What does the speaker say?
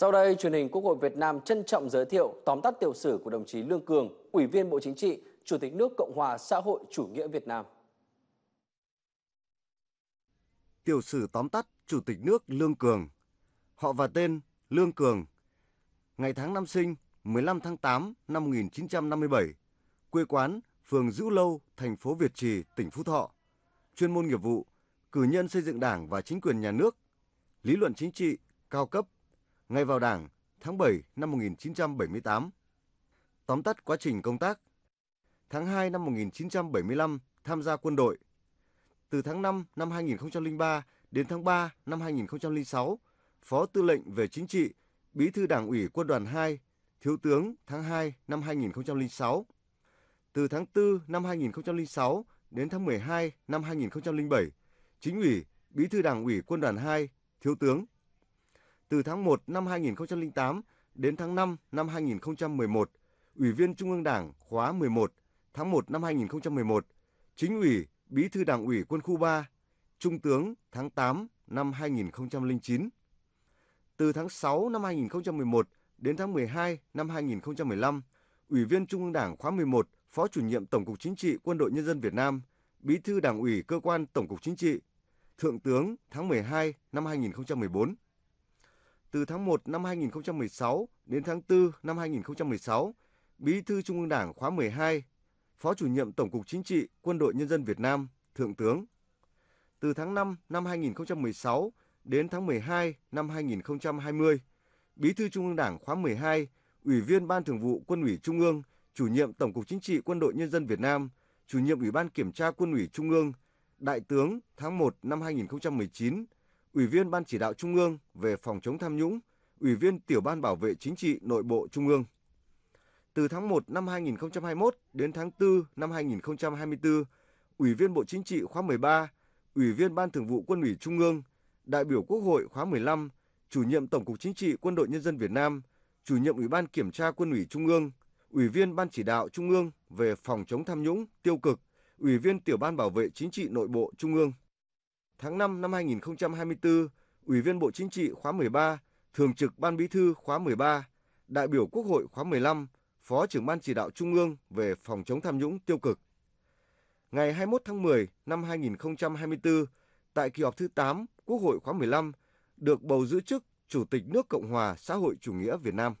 Sau đây, truyền hình Quốc hội Việt Nam trân trọng giới thiệu tóm tắt tiểu sử của đồng chí Lương Cường, Ủy viên Bộ Chính trị, Chủ tịch nước Cộng hòa xã hội chủ nghĩa Việt Nam. Tiểu sử tóm tắt Chủ tịch nước Lương Cường Họ và tên Lương Cường Ngày tháng năm sinh 15 tháng 8 năm 1957 Quê quán phường Dữ Lâu, thành phố Việt Trì, tỉnh Phú Thọ Chuyên môn nghiệp vụ Cử nhân xây dựng đảng và chính quyền nhà nước Lý luận chính trị cao cấp ngay vào Đảng, tháng 7 năm 1978. Tóm tắt quá trình công tác. Tháng 2 năm 1975 tham gia quân đội. Từ tháng 5 năm 2003 đến tháng 3 năm 2006, Phó Tư lệnh về Chính trị, Bí thư Đảng ủy Quân đoàn 2, Thiếu tướng tháng 2 năm 2006. Từ tháng 4 năm 2006 đến tháng 12 năm 2007, Chính ủy, Bí thư Đảng ủy Quân đoàn 2, Thiếu tướng từ tháng 1 năm 2008 đến tháng 5 năm 2011, Ủy viên Trung ương Đảng khóa 11, tháng 1 năm 2011, Chính ủy, Bí thư Đảng ủy Quân khu 3, Trung tướng tháng 8 năm 2009. Từ tháng 6 năm 2011 đến tháng 12 năm 2015, Ủy viên Trung ương Đảng khóa 11, Phó chủ nhiệm Tổng cục Chính trị Quân đội Nhân dân Việt Nam, Bí thư Đảng ủy cơ quan Tổng cục Chính trị, Thượng tướng tháng 12 năm 2014 từ tháng 1 năm 2016 đến tháng 4 năm 2016, Bí thư Trung ương Đảng khóa 12, Phó chủ nhiệm Tổng cục Chính trị Quân đội Nhân dân Việt Nam, Thượng tướng. Từ tháng 5 năm 2016 đến tháng 12 năm 2020, Bí thư Trung ương Đảng khóa 12, Ủy viên Ban Thường vụ Quân ủy Trung ương, Chủ nhiệm Tổng cục Chính trị Quân đội Nhân dân Việt Nam, Chủ nhiệm Ủy ban Kiểm tra Quân ủy Trung ương, Đại tướng tháng 1 năm 2019 Ủy viên Ban chỉ đạo Trung ương về phòng chống tham nhũng, Ủy viên Tiểu ban Bảo vệ Chính trị Nội bộ Trung ương. Từ tháng 1 năm 2021 đến tháng 4 năm 2024, Ủy viên Bộ Chính trị khóa 13, Ủy viên Ban Thường vụ Quân ủy Trung ương, đại biểu Quốc hội khóa 15, chủ nhiệm Tổng cục Chính trị Quân đội Nhân dân Việt Nam, chủ nhiệm Ủy ban Kiểm tra Quân ủy Trung ương, Ủy viên Ban chỉ đạo Trung ương về phòng chống tham nhũng, tiêu cực, Ủy viên Tiểu ban Bảo vệ Chính trị Nội bộ Trung ương tháng 5 năm 2024, Ủy viên Bộ Chính trị khóa 13, Thường trực Ban Bí thư khóa 13, đại biểu Quốc hội khóa 15, Phó trưởng Ban chỉ đạo Trung ương về phòng chống tham nhũng tiêu cực. Ngày 21 tháng 10 năm 2024, tại kỳ họp thứ 8 Quốc hội khóa 15, được bầu giữ chức Chủ tịch nước Cộng hòa xã hội chủ nghĩa Việt Nam.